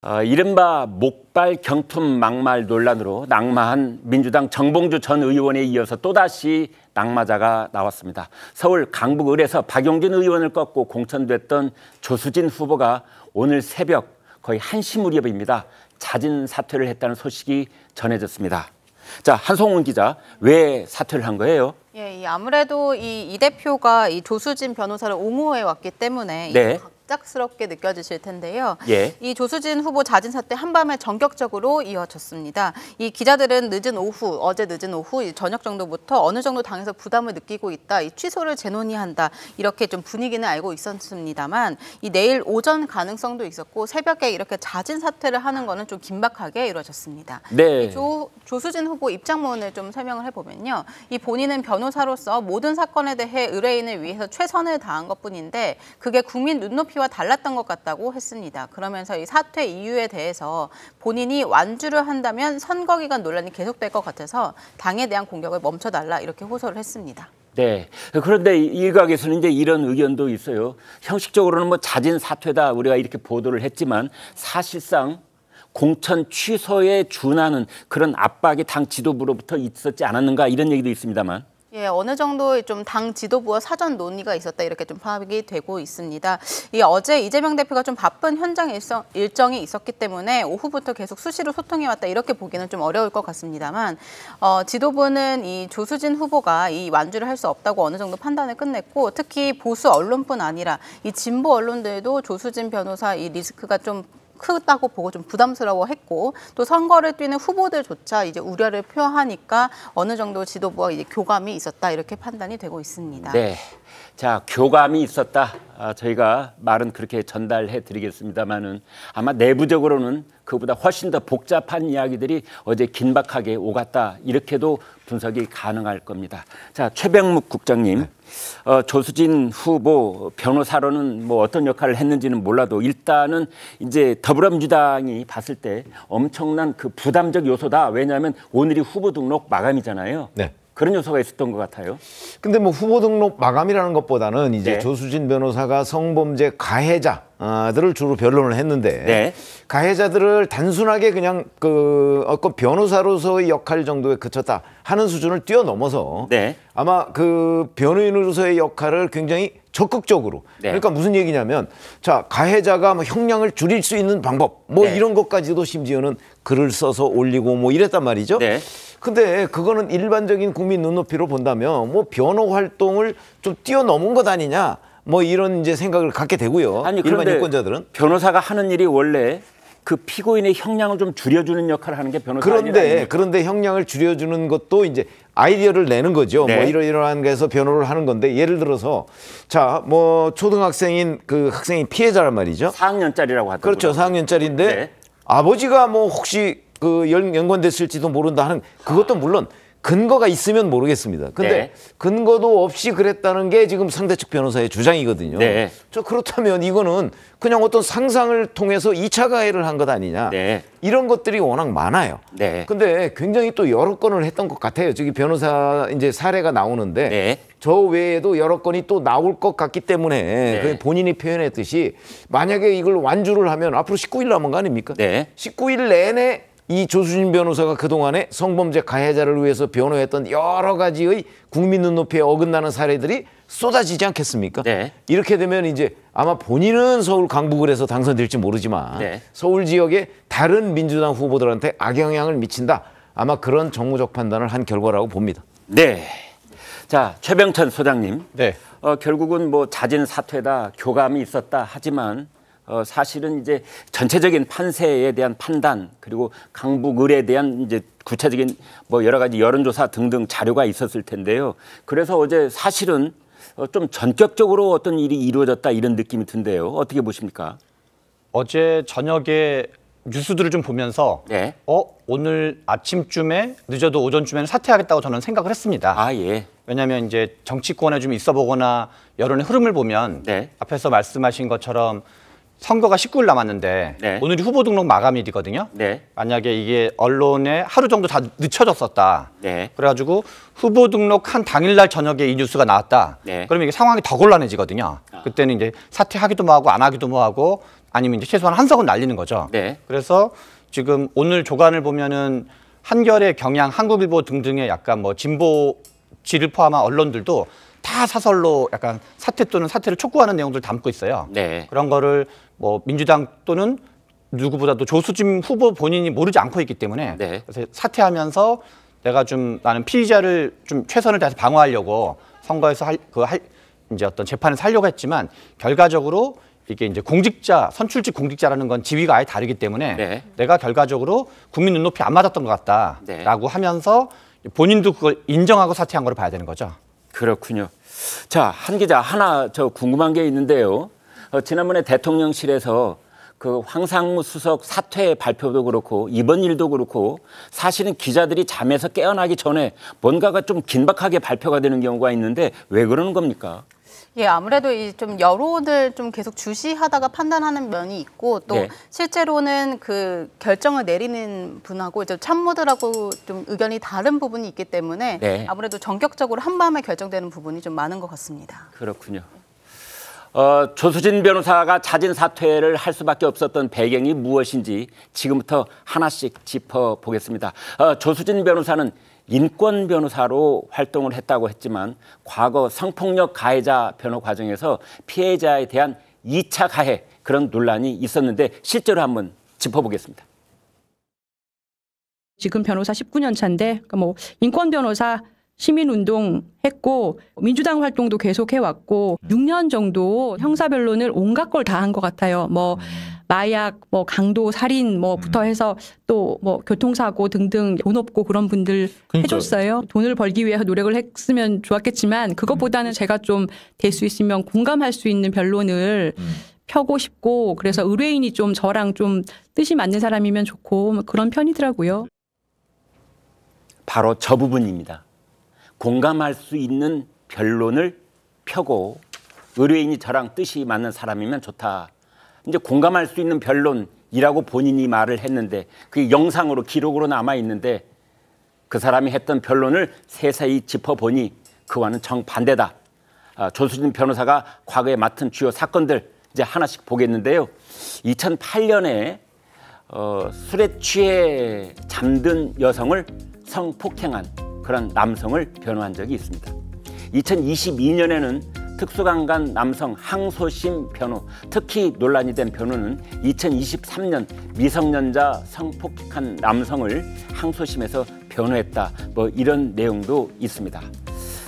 어, 이른바 목발 경품 막말 논란으로 낙마한 민주당 정봉주 전 의원에 이어서 또다시 낙마자가 나왔습니다. 서울 강북 을에서 박용진 의원을 꺾고 공천됐던 조수진 후보가 오늘 새벽 거의 한시 무렵입니다. 자진 사퇴를 했다는 소식이 전해졌습니다. 자, 한송훈 기자, 왜 사퇴를 한 거예요? 예, 아무래도 이, 이 대표가 이 조수진 변호사를 옹호해 왔기 때문에 네. 갑작스럽게 느껴지실 텐데요. 예. 이 조수진 후보 자진 사태 한밤에 전격적으로 이어졌습니다. 이 기자들은 늦은 오후, 어제 늦은 오후 저녁 정도부터 어느 정도 당에서 부담을 느끼고 있다, 이 취소를 재논의한다 이렇게 좀 분위기는 알고 있었습니다만 이 내일 오전 가능성도 있었고 새벽에 이렇게 자진 사퇴를 하는 거는 좀 긴박하게 이루어졌습니다. 네. 조, 조수진 후보 입장문을 좀 설명을 해보면요. 이 본인은 변호사로서 모든 사건에 대해 의뢰인을 위해서 최선을 다한 것뿐인데 그게 국민 눈높이 바피와 달랐던 것 같다고 했습니다. 그러면서 이 사퇴 이유에 대해서 본인이 완주를 한다면 선거기간 논란이 계속될 것 같아서 당에 대한 공격을 멈춰달라 이렇게 호소를 했습니다. 네. 그런데 일각에서는 이제 이런 의견도 있어요. 형식적으로는 뭐 자진 사퇴다 우리가 이렇게 보도를 했지만 사실상 공천 취소에 준하는 그런 압박이 당 지도부로부터 있었지 않았는가 이런 얘기도 있습니다만. 예, 어느 정도 좀 당 지도부와 사전 논의가 있었다 이렇게 좀 파악이 되고 있습니다. 이 어제 이재명 대표가 좀 바쁜 현장 일성, 일정이 있었기 때문에 오후부터 계속 수시로 소통해 왔다 이렇게 보기는 좀 어려울 것 같습니다만 어, 지도부는 이 조수진 후보가 이 완주를 할 수 없다고 어느 정도 판단을 끝냈고 특히 보수 언론뿐 아니라 이 진보 언론들도 조수진 변호사 이 리스크가 좀 크다고 보고 좀 부담스러워했고 또 선거를 뛰는 후보들조차 이제 우려를 표하니까 어느 정도 지도부와 이제 교감이 있었다 이렇게 판단이 되고 있습니다. 네. 자, 교감이 있었다. 아, 저희가 말은 그렇게 전달해 드리겠습니다만은 아마 내부적으로는 그보다 훨씬 더 복잡한 이야기들이 어제 긴박하게 오갔다. 이렇게도 분석이 가능할 겁니다. 자, 최병묵 국장님. 네. 어, 조수진 후보 변호사로는 뭐 어떤 역할을 했는지는 몰라도 일단은 이제 더불어민주당이 봤을 때 엄청난 그 부담적 요소다. 왜냐하면 오늘이 후보 등록 마감이잖아요. 네. 그런 요소가 있었던 것 같아요. 근데 뭐 후보 등록 마감이라는 것보다는 이제 네. 조수진 변호사가 성범죄 가해자들을 주로 변론을 했는데 네. 가해자들을 단순하게 그냥 그 어떤 변호사로서의 역할 정도에 그쳤다 하는 수준을 뛰어넘어서 네. 아마 그 변호인으로서의 역할을 굉장히 적극적으로 네. 그러니까 무슨 얘기냐면 자 가해자가 뭐 형량을 줄일 수 있는 방법 뭐 네. 이런 것까지도 심지어는 글을 써서 올리고 뭐 이랬단 말이죠. 네. 근데 그거는 일반적인 국민 눈높이로 본다면 뭐 변호 활동을 좀 뛰어넘은 것 아니냐 뭐 이런 이제 생각을 갖게 되고요. 아니 일반 유권자들은 변호사가 하는 일이 원래 그 피고인의 형량을 좀 줄여주는 역할을 하는 게 변호사 그런데 아닙니까? 그런데 형량을 줄여주는 것도 이제 아이디어를 내는 거죠. 뭐 네. 뭐 이러이러한 게서 변호를 하는 건데 예를 들어서 자 뭐 초등학생인 그 학생이 피해자란 말이죠. 4학년짜리라고 하더라고요. 그렇죠. 4학년짜리인데 네. 아버지가 뭐 혹시 그 연관됐을지도 모른다 하는 그것도 물론 근거가 있으면 모르겠습니다. 근데 네. 근거도 없이 그랬다는 게 지금 상대 측 변호사의 주장이거든요. 네. 저 그렇다면 이거는 그냥 어떤 상상을 통해서 2차 가해를 한 것 아니냐. 네. 이런 것들이 워낙 많아요. 네. 근데 굉장히 또 여러 건을 했던 것 같아요. 저기 변호사 이제 사례가 나오는데 네. 저 외에도 여러 건이 또 나올 것 같기 때문에 네. 본인이 표현했듯이 만약에 이걸 완주를 하면 앞으로 19일 남은 거 아닙니까? 네. 19일 내내 이 조수진 변호사가 그동안에 성범죄 가해자를 위해서 변호했던 여러 가지의 국민 눈높이에 어긋나는 사례들이 쏟아지지 않겠습니까? 네. 이렇게 되면 이제 아마 본인은 서울 강북을 해서 당선될지 모르지만 네. 서울 지역의 다른 민주당 후보들한테 악영향을 미친다. 아마 그런 정무적 판단을 한 결과라고 봅니다. 네. 자, 최병천 소장님. 네. 어, 결국은 뭐 자진 사퇴다, 교감이 있었다 하지만 어, 사실은 이제 전체적인 판세에 대한 판단 그리고 강북을에 대한 이제 구체적인 뭐 여러 가지 여론조사 등등 자료가 있었을 텐데요. 그래서 어제 사실은 어, 좀 전격적으로 어떤 일이 이루어졌다 이런 느낌이 든대요 어떻게 보십니까? 어제 저녁에 뉴스들을 좀 보면서 예. 어 오늘 아침쯤에 늦어도 오전쯤에는 사퇴하겠다고 저는 생각을 했습니다. 아 예. 왜냐하면 이제 정치권에 좀 있어보거나 여론의 흐름을 보면 네. 앞에서 말씀하신 것처럼 선거가 19일 남았는데 네. 오늘이 후보 등록 마감일이거든요. 네. 만약에 이게 언론에 하루 정도 다 늦춰졌었다. 네. 그래가지고 후보 등록한 당일날 저녁에 이 뉴스가 나왔다. 네. 그러면 이게 상황이 더 곤란해지거든요. 아. 그때는 이제 사퇴하기도 뭐하고 안 하기도 뭐하고 아니면 이제 최소한 한석은 날리는 거죠. 네. 그래서 지금 오늘 조간을 보면은 한겨레, 경향, 한국일보 등등의 약간 뭐 진보 지를 포함한 언론들도 다 사설로 약간 사퇴 또는 사퇴를 촉구하는 내용들 담고 있어요. 네. 그런 거를 뭐 민주당 또는 누구보다도 조수진 후보 본인이 모르지 않고 있기 때문에 네. 그래서 사퇴하면서 내가 좀 나는 피의자를 좀 최선을 다해서 방어하려고 선거에서 할, 그 할, 이제 어떤 재판을 살려고 했지만 결과적으로 이게 이제 공직자 선출직 공직자라는 건 지위가 아예 다르기 때문에 네. 내가 결과적으로 국민 눈높이 안 맞았던 것 같다라고 네. 하면서 본인도 그걸 인정하고 사퇴한 걸를 봐야 되는 거죠. 그렇군요. 자, 한 기자 하나 저 궁금한 게 있는데요. 어, 지난번에 대통령실에서 그 황상무 수석 사퇴 발표도 그렇고 이번 일도 그렇고 사실은 기자들이 잠에서 깨어나기 전에 뭔가가 좀 긴박하게 발표가 되는 경우가 있는데 왜 그러는 겁니까? 예, 아무래도 이 좀 여론을 좀 계속 주시하다가 판단하는 면이 있고 또 네. 실제로는 그 결정을 내리는 분하고 이제 참모들하고 좀 의견이 다른 부분이 있기 때문에 네. 아무래도 전격적으로 한밤에 결정되는 부분이 좀 많은 것 같습니다. 그렇군요. 어, 조수진 변호사가 자진 사퇴를 할 수밖에 없었던 배경이 무엇인지 지금부터 하나씩 짚어보겠습니다. 어, 조수진 변호사는 인권 변호사로 활동을 했다고 했지만 과거 성폭력 가해자 변호 과정에서 피해자에 대한 2차 가해 그런 논란이 있었는데 실제로 한번 짚어보겠습니다. 지금 변호사 19년 차인데 그러니까 뭐 인권 변호사 시민운동 했고 민주당 활동도 계속 해왔고 6년 정도 형사변론을 온갖 걸 다 한 것 같아요. 뭐 음. 마약, 뭐 강도, 살인 뭐부터 음. 해서 또 뭐 교통사고 등등 돈 없고 그런 분들 그러니까. 해줬어요. 돈을 벌기 위해서 노력을 했으면 좋았겠지만 그것보다는 제가 좀 될 수 있으면 공감할 수 있는 변론을 음. 펴고 싶고 그래서 의뢰인이 좀 저랑 좀 뜻이 맞는 사람이면 좋고 그런 편이더라고요. 바로 저 부분입니다. 공감할 수 있는 변론을 펴고 의뢰인이 저랑 뜻이 맞는 사람이면 좋다. 이제 공감할 수 있는 변론이라고 본인이 말을 했는데 그게 영상으로 기록으로 남아 있는데 그 사람이 했던 변론을 세세히 짚어보니 그와는 정반대다. 아, 조수진 변호사가 과거에 맡은 주요 사건들 이제 하나씩 보겠는데요. 2008년에 어, 술에 취해 잠든 여성을 성폭행한 그런 남성을 변호한 적이 있습니다. 2022년에는 특수강간 남성 항소심 변호 특히 논란이 된 변호는 2023년 미성년자 성폭행한 남성을 항소심에서 변호했다 뭐 이런 내용도 있습니다.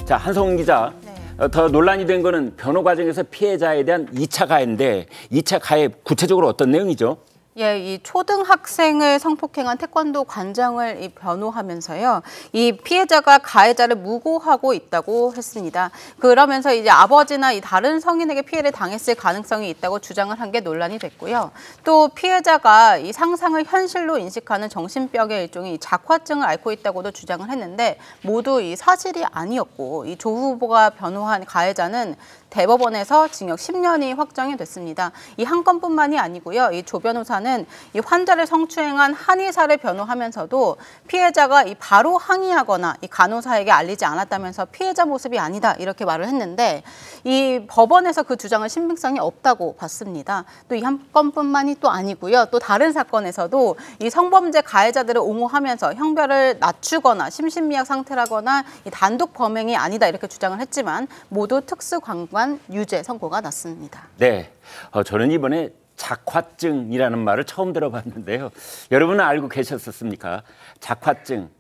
자 한성훈 기자 네. 어, 더 논란이 된 거는 변호 과정에서 피해자에 대한 2차 가해인데 2차 가해 구체적으로 어떤 내용이죠? 예, 이 초등학생을 성폭행한 태권도 관장을 이 변호하면서요, 이 피해자가 가해자를 무고하고 있다고 했습니다. 그러면서 이제 아버지나 이 다른 성인에게 피해를 당했을 가능성이 있다고 주장을 한 게 논란이 됐고요. 또 피해자가 이 상상을 현실로 인식하는 정신병의 일종의 작화증을 앓고 있다고도 주장을 했는데 모두 이 사실이 아니었고 이 조 후보가 변호한 가해자는 대법원에서 징역 10년이 확정이 됐습니다. 이 한 건뿐만이 아니고요. 이 조 변호사는 이 환자를 성추행한 한의사를 변호하면서도 피해자가 이 바로 항의하거나 이 간호사에게 알리지 않았다면서 피해자 모습이 아니다 이렇게 말을 했는데 이 법원에서 그 주장은 신빙성이 없다고 봤습니다. 또 이 한 건뿐만이 또 아니고요. 또 다른 사건에서도 이 성범죄 가해자들을 옹호하면서 형별을 낮추거나 심신미약 상태라거나 이 단독 범행이 아니다 이렇게 주장을 했지만 모두 특수관광 동안 유죄 선고가 났습니다. 네, 어, 저는 이번에 작화증이라는 말을 처음 들어봤는데요. 여러분은 알고 계셨었습니까? 작화증.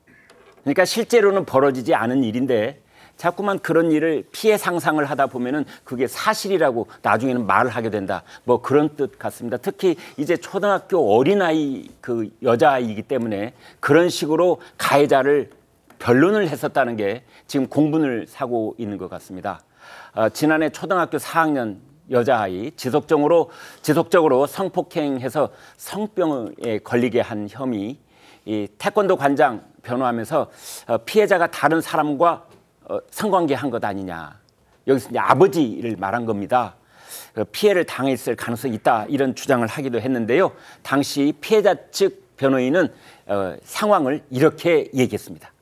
그러니까 실제로는 벌어지지 않은 일인데 자꾸만 그런 일을 피해 상상을 하다 보면은 그게 사실이라고 나중에는 말을 하게 된다. 뭐 그런 뜻 같습니다. 특히 이제 초등학교 어린아이 그 여자아이이기 때문에 그런 식으로 가해자를 변론을 했었다는 게 지금 공분을 사고 있는 것 같습니다. 아, 지난해 초등학교 4학년 여자아이 지속적으로 지속적으로 성폭행해서 성병에 걸리게 한 혐의 이 태권도 관장 변호하면서 어, 피해자가 다른 사람과 어, 성관계 한 것 아니냐 여기서 이제 아버지를 말한 겁니다. 그 피해를 당했을 가능성이 있다 이런 주장을 하기도 했는데요. 당시 피해자 측 변호인은 어, 상황을 이렇게 얘기했습니다.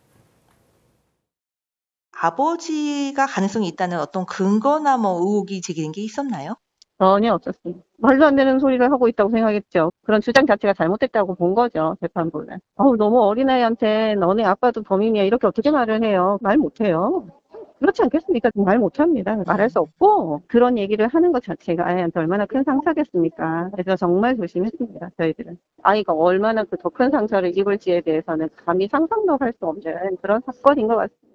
아버지가 가능성이 있다는 어떤 근거나 뭐 의혹이 제기된 게 있었나요? 전혀 없었습니다. 말도 안 되는 소리를 하고 있다고 생각했죠. 그런 주장 자체가 잘못됐다고 본 거죠, 재판부는. 어우, 너무 어린아이한테 너네 아빠도 범인이야. 이렇게 어떻게 말을 해요? 말 못해요. 그렇지 않겠습니까? 말 못합니다. 말할 수 없고 그런 얘기를 하는 것 자체가 아이한테 얼마나 큰 상처겠습니까? 그래서 정말 조심했습니다. 저희들은 아이가 얼마나 그 더큰 상처를 입을지에 대해서는 감히 상상도 할 수 없는 그런 사건인 것 같습니다.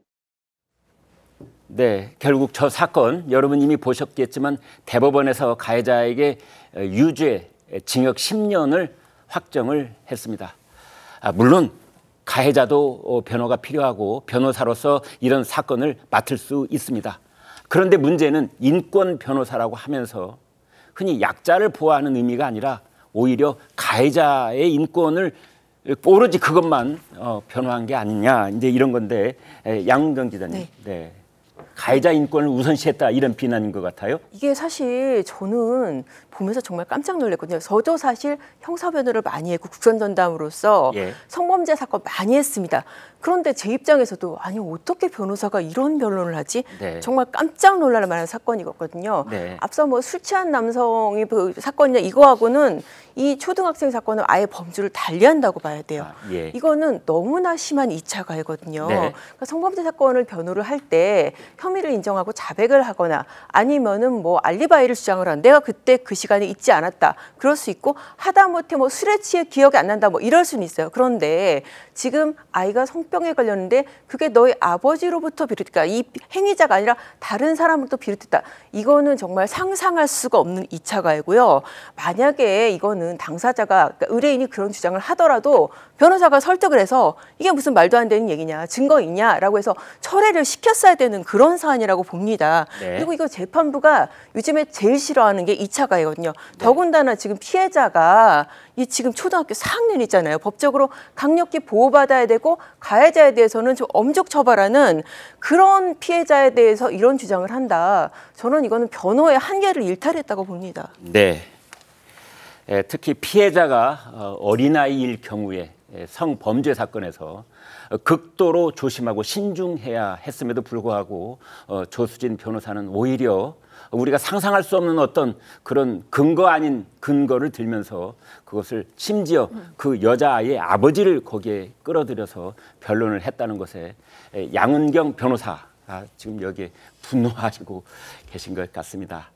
네, 결국 저 사건 여러분 이미 보셨겠지만 대법원에서 가해자에게 어, 유죄 징역 10년을 확정을 했습니다. 아, 물론 가해자도 어, 변호가 필요하고 변호사로서 이런 사건을 맡을 수 있습니다. 그런데 문제는 인권 변호사라고 하면서 흔히 약자를 보호하는 의미가 아니라 오히려 가해자의 인권을 오로지 그것만 어, 변호한 게 아니냐 이제 이런 건데 양경 기자님. 네. 네. 가해자 인권을 우선시했다 이런 비난인 것 같아요. 이게 사실 저는 보면서 정말 깜짝 놀랐거든요. 저도 사실 형사 변호를 많이 했고 국선 전담으로서 예. 성범죄 사건 많이 했습니다. 그런데 제 입장에서도 아니 어떻게 변호사가 이런 변론을 하지? 네. 정말 깜짝 놀랄 만한 사건이거든요. 었 네. 앞서 뭐 술 취한 남성이 그 사건이냐 이거하고는 이 초등학생 사건은 아예 범주를 달리한다고 봐야 돼요. 아, 예. 이거는 너무나 심한 이차 가해거든요. 네. 그러니까 성범죄 사건을 변호를 할 때 혐의를 인정하고 자백을 하거나 아니면은 뭐 알리바이를 주장을 한 내가 그때 그 시간이 있지 않았다. 그럴 수 있고 하다못해 뭐 술에 취해 기억이 안 난다 뭐 이럴 수는 있어요. 그런데 지금 아이가 성병에 걸렸는데 그게 너의 아버지로부터 비롯했다. 그러니까 이 행위자가 아니라 다른 사람으로부터 비롯했다. 이거는 정말 상상할 수가 없는 이차 가해고요. 만약에 이거는 당사자가 그러니까 의뢰인이 그런 주장을 하더라도 변호사가 설득을 해서 이게 무슨 말도 안 되는 얘기냐 증거 있냐라고 해서 철회를 시켰어야 되는 그런 사안이라고 봅니다. 네. 그리고 이거 재판부가 요즘에 제일 싫어하는 게 이차 가해거든요. 네. 더군다나 지금 피해자가 이 지금 초등학교 4학년있잖아요 법적으로 강력히 보호받아야 되고 가해자에 대해서는 좀 엄적 처벌하는 그런 피해자에 대해서 이런 주장을 한다. 저는 이거는 변호의 한계를 일탈했다고 봅니다. 네. 예, 특히 피해자가 어, 어린아이일 경우에 예, 성범죄 사건에서 극도로 조심하고 신중해야 했음에도 불구하고 어, 조수진 변호사는 오히려 우리가 상상할 수 없는 어떤 그런 근거 아닌 근거를 들면서 그것을 심지어 그 여자아이의 아버지를 거기에 끌어들여서 변론을 했다는 것에 예, 양은경 변호사 아, 지금 여기에 분노하시고 계신 것 같습니다.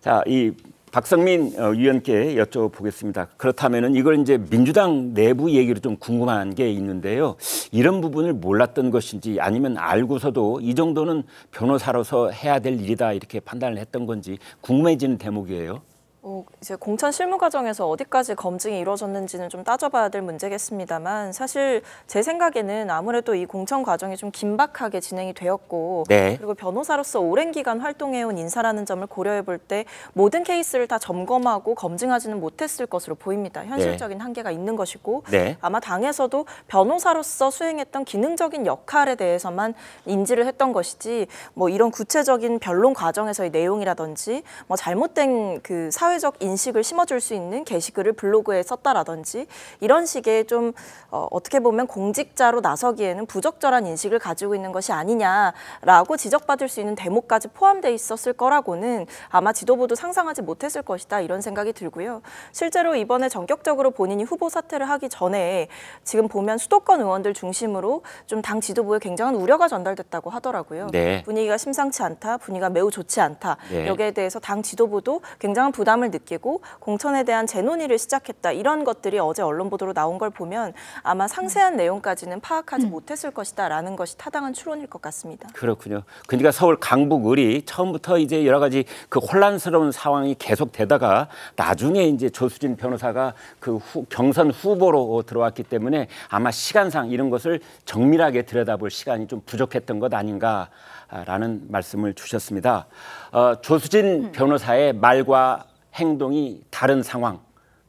자, 이 박성민 위원께 어, 여쭤보겠습니다. 그렇다면 이걸 이제 민주당 내부 얘기로 좀 궁금한 게 있는데요. 이런 부분을 몰랐던 것인지 아니면 알고서도 이 정도는 변호사로서 해야 될 일이다 이렇게 판단을 했던 건지 궁금해지는 대목이에요. 어, 이제 공천 실무 과정에서 어디까지 검증이 이루어졌는지는 좀 따져봐야 될 문제겠습니다만 사실 제 생각에는 아무래도 이 공천 과정이 좀 긴박하게 진행이 되었고 네. 그리고 변호사로서 오랜 기간 활동해온 인사라는 점을 고려해 볼 때 모든 케이스를 다 점검하고 검증하지는 못했을 것으로 보입니다. 현실적인 네. 한계가 있는 것이고 네. 아마 당에서도 변호사로서 수행했던 기능적인 역할에 대해서만 인지를 했던 것이지 뭐 이런 구체적인 변론 과정에서의 내용이라든지 뭐 잘못된 그 사회 사회적 인식을 심어줄 수 있는 게시글을 블로그에 썼다라든지 이런 식의 좀 어, 어떻게 보면 공직자로 나서기에는 부적절한 인식을 가지고 있는 것이 아니냐라고 지적받을 수 있는 대목까지 포함돼 있었을 거라고는 아마 지도부도 상상하지 못했을 것이다 이런 생각이 들고요. 실제로 이번에 전격적으로 본인이 후보 사퇴를 하기 전에 지금 보면 수도권 의원들 중심으로 좀 당 지도부에 굉장한 우려가 전달됐다고 하더라고요. 네. 분위기가 심상치 않다, 분위기가 매우 좋지 않다. 네. 여기에 대해서 당 지도부도 굉장한 부담 부담을 느끼고 공천에 대한 재논의를 시작했다 이런 것들이 어제 언론 보도로 나온 걸 보면 아마 상세한 음. 내용까지는 파악하지 음. 못했을 것이다라는 것이 타당한 추론일 것 같습니다. 그렇군요. 그러니까 서울 강북 을이 처음부터 이제 여러 가지 그 혼란스러운 상황이 계속되다가 나중에 이제 조수진 변호사가 그 후, 경선 후보로 들어왔기 때문에 아마 시간상 이런 것을 정밀하게 들여다볼 시간이 좀 부족했던 것 아닌가라는 말씀을 주셨습니다. 어, 조수진 음. 변호사의 말과 행동이 다른 상황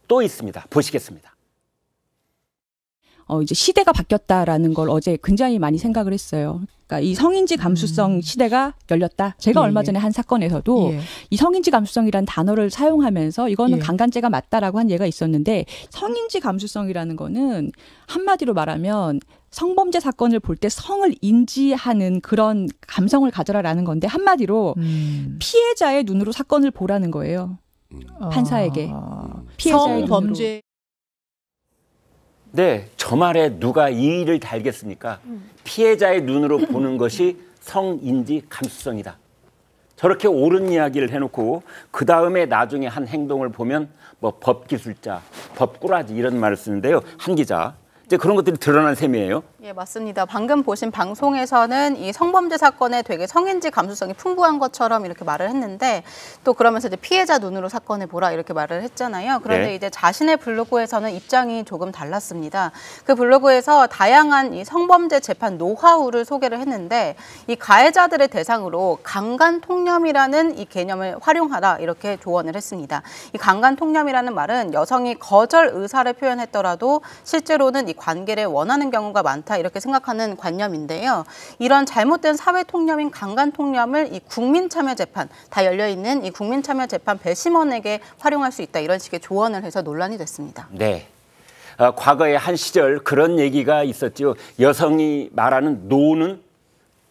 또 있습니다. 보시겠습니다. 어, 이제 시대가 바뀌었다라는 걸 어제 굉장히 많이 생각을 했어요. 그러니까 이 성인지 감수성 음. 시대가 열렸다. 제가 예, 얼마 전에 한 사건에서도 예. 이 성인지 감수성이라는 단어를 사용하면서 이거는 예. 강간죄가 맞다라고 한 예가 있었는데 성인지 감수성이라는 거는 한마디로 말하면 성범죄 사건을 볼 때 성을 인지하는 그런 감성을 가져라라는 건데 한마디로 음. 피해자의 눈으로 사건을 보라는 거예요. 판사에게 아... 피의 범죄 네, 저 말에 누가 이의를 달겠습니까? 음. 피해자의 눈으로 보는 것이 성인지 감수성이다. 저렇게 옳은 이야기를 해놓고 그 다음에 나중에 한 행동을 보면 뭐 법기술자, 법꾸라지 이런 말을 쓰는데요. 한 기자 이제 그런 것들이 드러난 셈이에요. 예, 맞습니다. 방금 보신 방송에서는 이 성범죄 사건에 되게 성인지 감수성이 풍부한 것처럼 이렇게 말을 했는데 또 그러면서 이제 피해자 눈으로 사건을 보라 이렇게 말을 했잖아요. 그런데 네. 이제 자신의 블로그에서는 입장이 조금 달랐습니다. 그 블로그에서 다양한 이 성범죄 재판 노하우를 소개를 했는데 이 가해자들의 대상으로 강간 통념이라는 이 개념을 활용하라 이렇게 조언을 했습니다. 이 강간 통념이라는 말은 여성이 거절 의사를 표현했더라도 실제로는 이 관계를 원하는 경우가 많다. 많다 이렇게 생각하는 관념인데요. 이런 잘못된 사회 통념인 강간 통념을 이 국민 참여 재판 다 열려 있는 이 국민 참여 재판 배심원에게 활용할 수 있다 이런 식의 조언을 해서 논란이 됐습니다. 네. 어, 과거에 한 시절 그런 얘기가 있었죠 여성이 말하는 노는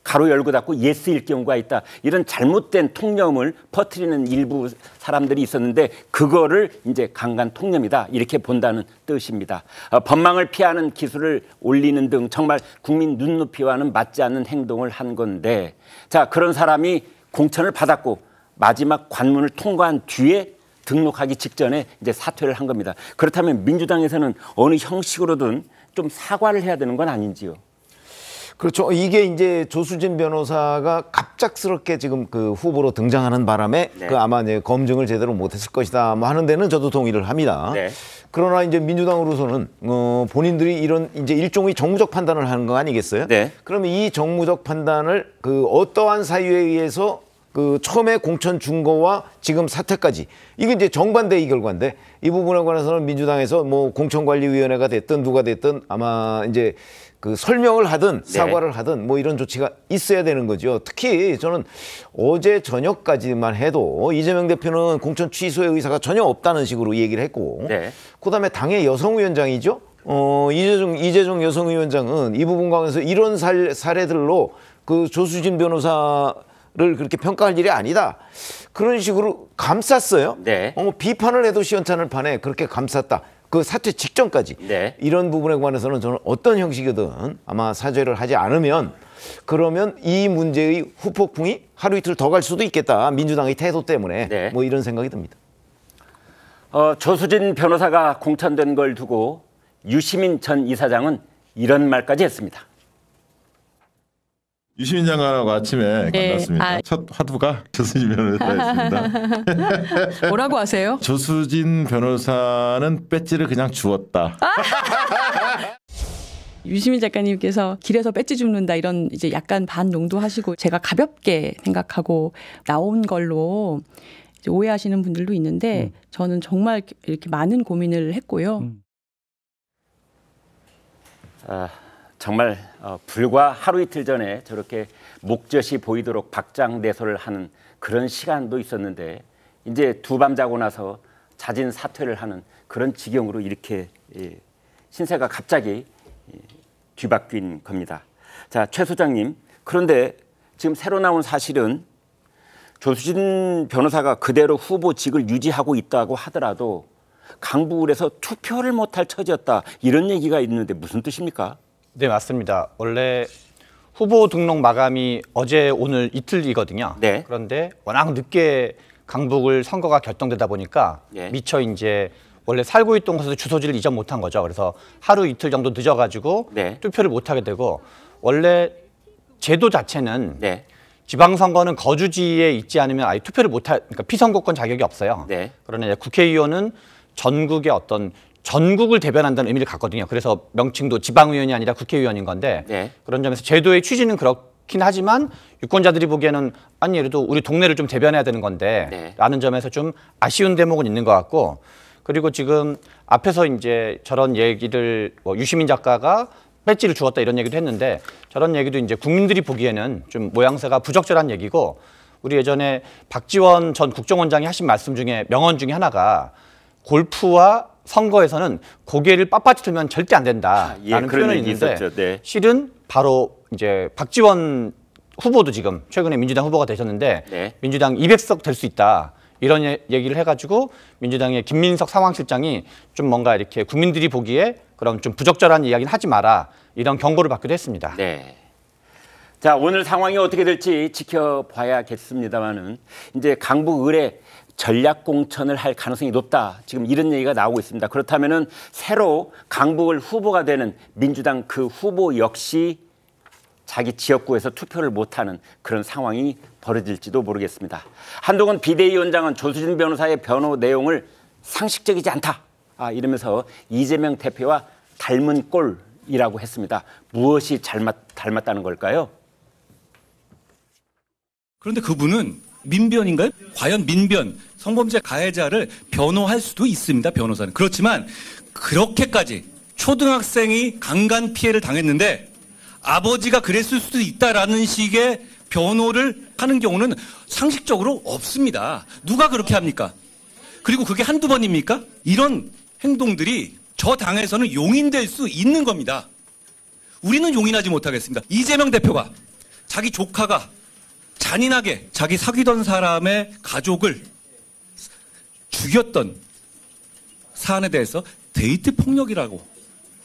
가로 열고 닫고 예스일 경우가 있다. 이런 잘못된 통념을 퍼뜨리는 일부 사람들이 있었는데 그거를 이제 강간 통념이다. 이렇게 본다는 뜻입니다. 어, 법망을 피하는 기술을 올리는 등 정말 국민 눈높이와는 맞지 않는 행동을 한 건데 자, 그런 사람이 공천을 받았고 마지막 관문을 통과한 뒤에 등록하기 직전에 이제 사퇴를 한 겁니다. 그렇다면 민주당에서는 어느 형식으로든 좀 사과를 해야 되는 건 아닌지요? 그렇죠. 이게 이제 조수진 변호사가 갑작스럽게 지금 그 후보로 등장하는 바람에 네. 그 아마 이제 검증을 제대로 못했을 것이다 뭐 하는 데는 저도 동의를 합니다. 네. 그러나 이제 민주당으로서는 어, 본인들이 이런 이제 일종의 정무적 판단을 하는 거 아니겠어요? 네. 그러면 이 정무적 판단을 그 어떠한 사유에 의해서 그 처음에 공천 준거와 지금 사태까지 이게 이제 정반대의 결과인데 이 부분에 관해서는 민주당에서 뭐 공천관리위원회가 됐든 누가 됐든 아마 이제 그 설명을 하든 네. 사과를 네. 하든 뭐 이런 조치가 있어야 되는 거죠. 특히 저는 어제 저녁까지만 해도 이재명 대표는 공천 취소의 의사가 전혀 없다는 식으로 얘기를 했고 네. 그다음에 당의 여성위원장이죠. 어, 이재종, 이재종 여성위원장은 이 부분 관해서 이런 살, 사례들로 그 조수진 변호사 를 그렇게 평가할 일이 아니다. 그런 식으로 감쌌어요. 네. 어, 비판을 해도 시원찮을 판에 그렇게 감쌌다. 그 사퇴 직전까지 네. 이런 부분에 관해서는 저는 어떤 형식이든 아마 사죄를 하지 않으면 그러면 이 문제의 후폭풍이 하루 이틀 더 갈 수도 있겠다 민주당의 태도 때문에 네. 뭐 이런 생각이 듭니다. 어, 조수진 변호사가 공천된 걸 두고 유시민 전 이사장은 이런 말까지 했습니다. 유시민 장관하고 아침에 네. 만났습니다. 아. 첫 화두가 조수진 변호사였습니다. 뭐라고 하세요? 조수진 변호사는 배지를 그냥 주었다. 유시민 작가님께서 길에서 배지 줍는다 이런 이제 약간 반 농도 하시고 제가 가볍게 생각하고 나온 걸로 오해하시는 분들도 있는데 음. 저는 정말 이렇게 많은 고민을 했고요. 음. 아. 정말 어, 불과 하루 이틀 전에 저렇게 목젖이 보이도록 박장대소를 하는 그런 시간도 있었는데 이제 두 밤 자고 나서 자진 사퇴를 하는 그런 지경으로 이렇게 예, 신세가 갑자기 예, 뒤바뀐 겁니다. 자, 최 소장님. 그런데 지금 새로 나온 사실은 조수진 변호사가 그대로 후보직을 유지하고 있다고 하더라도 강북을에서 투표를 못할 처지였다 이런 얘기가 있는데 무슨 뜻입니까? 네, 맞습니다. 원래 후보 등록 마감이 어제 오늘 이틀이거든요. 네. 그런데 워낙 늦게 강북을 선거가 결정되다 보니까 네. 미처 이제 원래 살고 있던 곳에서 주소지를 이전 못한 거죠. 그래서 하루 이틀 정도 늦어가지고 네. 투표를 못하게 되고 원래 제도 자체는 네. 지방선거는 거주지에 있지 않으면 아예 투표를 못할 그러니까 피선거권 자격이 없어요. 네. 그러나 국회의원은 전국의 어떤 전국을 대변한다는 의미를 갖거든요. 그래서 명칭도 지방의원이 아니라 국회의원인 건데 네. 그런 점에서 제도의 취지는 그렇긴 하지만 유권자들이 보기에는 아니 그래도 우리 동네를 좀 대변해야 되는 건데 네. 라는 점에서 좀 아쉬운 대목은 있는 것 같고 그리고 지금 앞에서 이제 저런 얘기를 뭐 유시민 작가가 배지를 주었다 이런 얘기도 했는데 저런 얘기도 이제 국민들이 보기에는 좀 모양새가 부적절한 얘기고 우리 예전에 박지원 전 국정원장이 하신 말씀 중에 명언 중에 하나가 골프와 선거에서는 고개를 빳빳이 들면 절대 안 된다라는 아, 예, 표현이 있는데 네. 실은 바로 이제 박지원 후보도 지금 최근에 민주당 후보가 되셨는데 네. 민주당 200석 될 수 있다. 이런 예, 얘기를 해가지고 민주당의 김민석 상황실장이 좀 뭔가 이렇게 국민들이 보기에 그럼 좀 부적절한 이야기는 하지 마라 이런 경고를 받기도 했습니다. 네. 자 오늘 상황이 어떻게 될지 지켜봐야겠습니다만은 이제 강북 의뢰 전략 공천을 할 가능성이 높다. 지금 이런 얘기가 나오고 있습니다. 그렇다면은 새로 강북을 후보가 되는 민주당 그 후보 역시 자기 지역구에서 투표를 못하는 그런 상황이 벌어질지도 모르겠습니다. 한동훈 비대위원장은 조수진 변호사의 변호 내용을 상식적이지 않다. 아, 이러면서 이재명 대표와 닮은 꼴이라고 했습니다. 무엇이 닮았, 닮았다는 걸까요? 그런데 그분은 민변인가요? 과연 민변, 성범죄 가해자를 변호할 수도 있습니다, 변호사는. 그렇지만 그렇게까지 초등학생이 강간 피해를 당했는데 아버지가 그랬을 수도 있다라는 식의 변호를 하는 경우는 상식적으로 없습니다. 누가 그렇게 합니까? 그리고 그게 한두 번입니까? 이런 행동들이 저 당에서는 용인될 수 있는 겁니다. 우리는 용인하지 못하겠습니다. 이재명 대표가 자기 조카가 잔인하게 자기 사귀던 사람의 가족을 죽였던 사안에 대해서 데이트 폭력이라고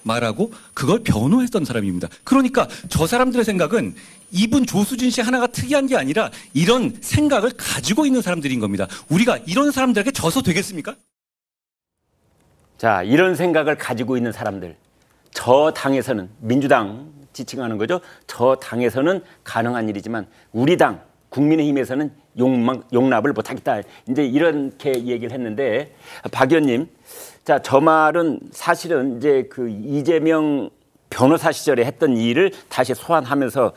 말하고 그걸 변호했던 사람입니다. 그러니까 저 사람들의 생각은 이분 조수진 씨 하나가 특이한 게 아니라 이런 생각을 가지고 있는 사람들인 겁니다. 우리가 이런 사람들에게 져서 되겠습니까? 자, 이런 생각을 가지고 있는 사람들. 저 당에서는 민주당 지칭하는 거죠. 저 당에서는 가능한 일이지만 우리 당 국민의힘에서는 용망, 용납을 못하겠다. 이제 이렇게 얘기를 했는데 박 의원님, 자 저 말은 사실은 이제 그 이재명 변호사 시절에 했던 일을 다시 소환하면서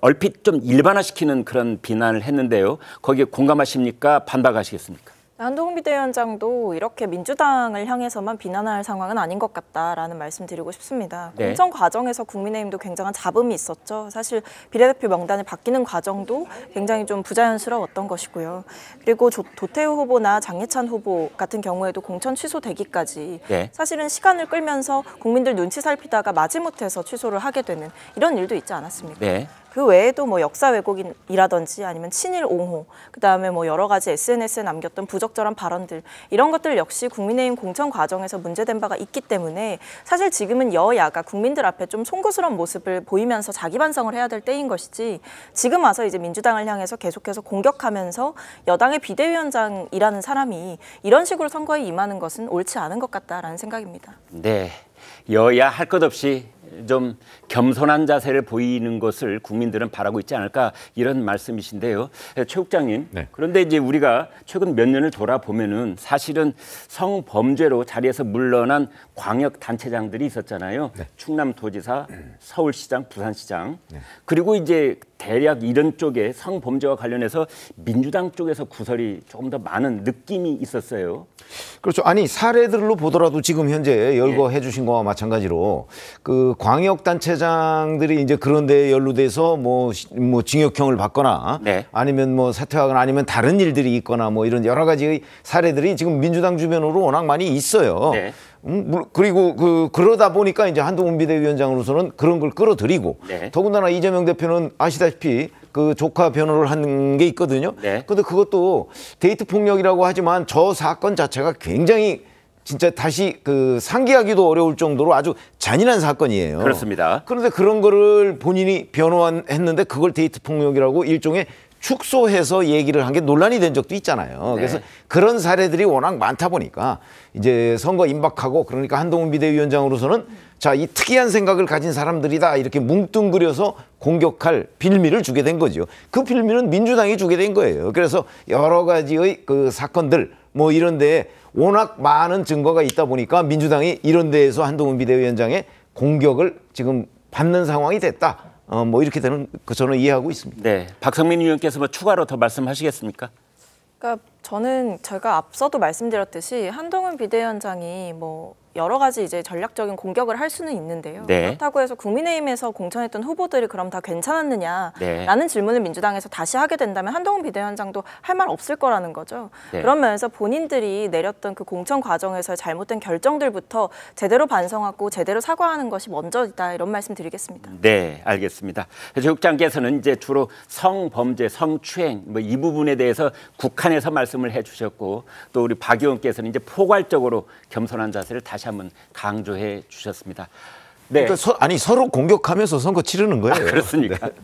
얼핏 좀 일반화시키는 그런 비난을 했는데요. 거기에 공감하십니까? 반박하시겠습니까? 한동훈 비대위원장도 이렇게 민주당을 향해서만 비난할 상황은 아닌 것 같다라는 말씀 드리고 싶습니다. 네. 공천 과정에서 국민의힘도 굉장한 잡음이 있었죠. 사실 비례대표 명단이 바뀌는 과정도 굉장히 좀 부자연스러웠던 것이고요. 그리고 조, 도태우 후보나 장예찬 후보 같은 경우에도 공천 취소되기까지 네. 사실은 시간을 끌면서 국민들 눈치 살피다가 마지못해서 취소를 하게 되는 이런 일도 있지 않았습니까? 네. 그 외에도 뭐 역사 왜곡이라든지 아니면 친일 옹호, 그다음에 뭐 여러 가지 SNS에 남겼던 부적절한 발언들 이런 것들 역시 국민의힘 공천 과정에서 문제된 바가 있기 때문에 사실 지금은 여야가 국민들 앞에 좀 송구스러운 모습을 보이면서 자기 반성을 해야 될 때인 것이지 지금 와서 이제 민주당을 향해서 계속해서 공격하면서 여당의 비대위원장이라는 사람이 이런 식으로 선거에 임하는 것은 옳지 않은 것 같다라는 생각입니다. 네. 여야 할 것 없이 좀 겸손한 자세를 보이는 것을 국민들은 바라고 있지 않을까 이런 말씀이신데요. 예, 최 국장님. 네. 그런데 이제 우리가 최근 몇 년을 돌아보면은 사실은 성범죄로 자리에서 물러난 광역 단체장들이 있었잖아요. 네. 충남도지사, 서울시장, 부산시장. 네. 그리고 이제 대략 이런 쪽에 성범죄와 관련해서 민주당 쪽에서 구설이 조금 더 많은 느낌이 있었어요. 그렇죠. 아니 사례들로 보더라도 지금 현재 열거해 예. 주신 거와 마찬가지로 그 광역 단체장들이 이제 그런 데에 연루돼서 뭐뭐 뭐 징역형을 받거나 네. 아니면 뭐 사퇴하거나 아니면 다른 일들이 있거나 뭐 이런 여러 가지 사례들이 지금 민주당 주변으로 워낙 많이 있어요. 네. 음, 그리고 그 그러다 보니까 이제 한동훈 비대위원장으로서는 그런 걸 끌어들이고 네. 더군다나 이재명 대표는 아시다시피 그 조카 변호를 한 게 있거든요. 네. 근데 그것도 데이트 폭력이라고 하지만 저 사건 자체가 굉장히 진짜 다시 그 상기하기도 어려울 정도로 아주 잔인한 사건이에요. 그렇습니다. 그런데 그런 거를 본인이 변호했는데 한 그걸 데이트 폭력이라고 일종의 축소해서 얘기를 한 게 논란이 된 적도 있잖아요. 네. 그래서 그런 사례들이 워낙 많다 보니까 이제 선거 임박하고 그러니까 한동훈 비대위원장으로서는 자, 이 특이한 생각을 가진 사람들이다 이렇게 뭉뚱그려서 공격할 빌미를 주게 된 거죠. 그 빌미는 민주당이 주게 된 거예요. 그래서 여러 가지의 그 사건들 뭐 이런 데에 워낙 많은 증거가 있다 보니까 민주당이 이런 데에서 한동훈 비대위원장의 공격을 지금 받는 상황이 됐다. 어, 뭐 이렇게 되는 그 저는 이해하고 있습니다. 네, 박상민 의원께서 뭐 추가로 더 말씀하시겠습니까? 그러니까 저는 제가 앞서도 말씀드렸듯이 한동훈 비대위원장이 뭐 여러 가지 이제 전략적인 공격을 할 수는 있는데요. 네. 그렇다고 해서 국민의힘에서 공천했던 후보들이 그럼 다 괜찮았느냐라는 네. 질문을 민주당에서 다시 하게 된다면 한동훈 비대위원장도 할 말 없을 거라는 거죠. 네. 그러면서 본인들이 내렸던 그 공천 과정에서 잘못된 결정들부터 제대로 반성하고 제대로 사과하는 것이 먼저이다 이런 말씀 드리겠습니다. 네, 알겠습니다. 조국장께서는 이제 주로 성범죄, 성추행 뭐 이 부분에 대해서 국한에서 말씀. 말씀을 해주셨고 또 우리 박 의원께서는 이제 포괄적으로 겸손한 자세를 다시 한번 강조해 주셨습니다. 네. 그러니까 서, 아니 서로 공격하면서 선거 치르는 아, 거예요. 아, 그렇습니까? 네.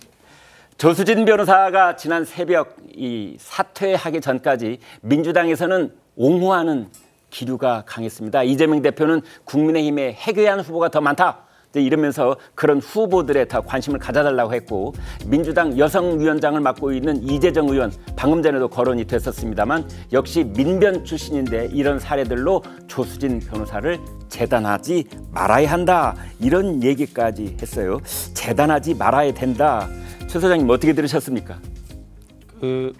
조수진 변호사가 지난 새벽 이 사퇴하기 전까지 민주당에서는 옹호하는 기류가 강했습니다. 이재명 대표는 국민의힘의 해괴한 후보가 더 많다. 이러면서 그런 후보들에 다 관심을 가져달라고 했고 민주당 여성위원장을 맡고 있는 이재정 의원 방금 전에도 거론이 됐었습니다만 역시 민변 출신인데 이런 사례들로 조수진 변호사를 재단하지 말아야 한다 이런 얘기까지 했어요. 재단하지 말아야 된다. 최 소장님 어떻게 들으셨습니까? 그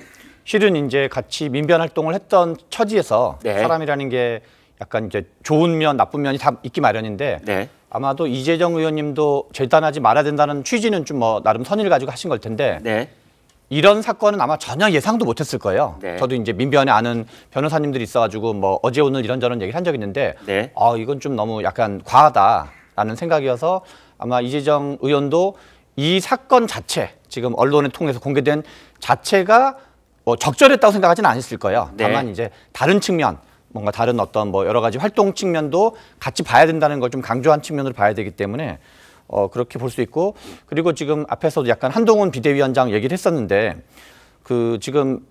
실은 이제 같이 민변 활동을 했던 처지에서 네. 사람이라는 게 약간 이제 좋은 면 나쁜 면이 다 있기 마련인데 네. 아마도 이재정 의원님도 재단하지 말아야 된다는 취지는 좀 뭐 나름 선의를 가지고 하신 걸 텐데 네. 이런 사건은 아마 전혀 예상도 못했을 거예요. 네. 저도 이제 민변에 아는 변호사님들이 있어가지고 뭐 어제 오늘 이런저런 얘기를 한 적이 있는데 네. 아 이건 좀 너무 약간 과하다라는 생각이어서 아마 이재정 의원도 이 사건 자체 지금 언론을 통해서 공개된 자체가 뭐 적절했다고 생각하지는 않았을 거예요. 네. 다만 이제 다른 측면 뭔가 다른 어떤 뭐 여러 가지 활동 측면도 같이 봐야 된다는 걸 좀 강조한 측면으로 봐야 되기 때문에 어, 그렇게 볼 수 있고 그리고 지금 앞에서도 약간 한동훈 비대위원장 얘기를 했었는데 그 지금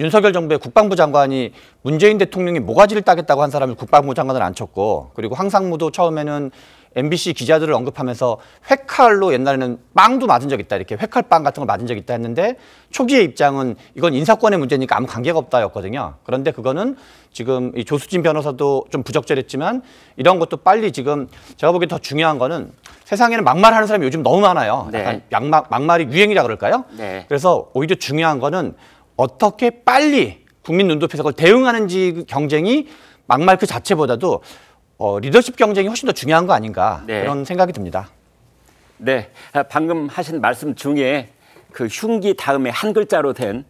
윤석열 정부의 국방부 장관이 문재인 대통령이 모가지를 따겠다고 한 사람을 국방부 장관을 안 쳤고 그리고 황상무도 처음에는 MBC 기자들을 언급하면서 회칼로 옛날에는 빵도 맞은 적 있다 이렇게 회칼빵 같은 걸 맞은 적 있다 했는데 초기의 입장은 이건 인사권의 문제니까 아무 관계가 없다였거든요. 그런데 그거는 지금 이 조수진 변호사도 좀 부적절했지만 이런 것도 빨리 지금 제가 보기엔더 중요한 거는 세상에는 막말하는 사람이 요즘 너무 많아요. 네. 약간 양막, 막말이 유행이라 그럴까요? 네. 그래서 오히려 중요한 거는 어떻게 빨리 국민 눈높이에서 그걸 대응하는지 그 경쟁이 막말 그 자체보다도 어, 리더십 경쟁이 훨씬 더 중요한 거 아닌가 네. 그런 생각이 듭니다. 네, 아, 방금 하신 말씀 중에 그 흉기 다음에 한 글자로 된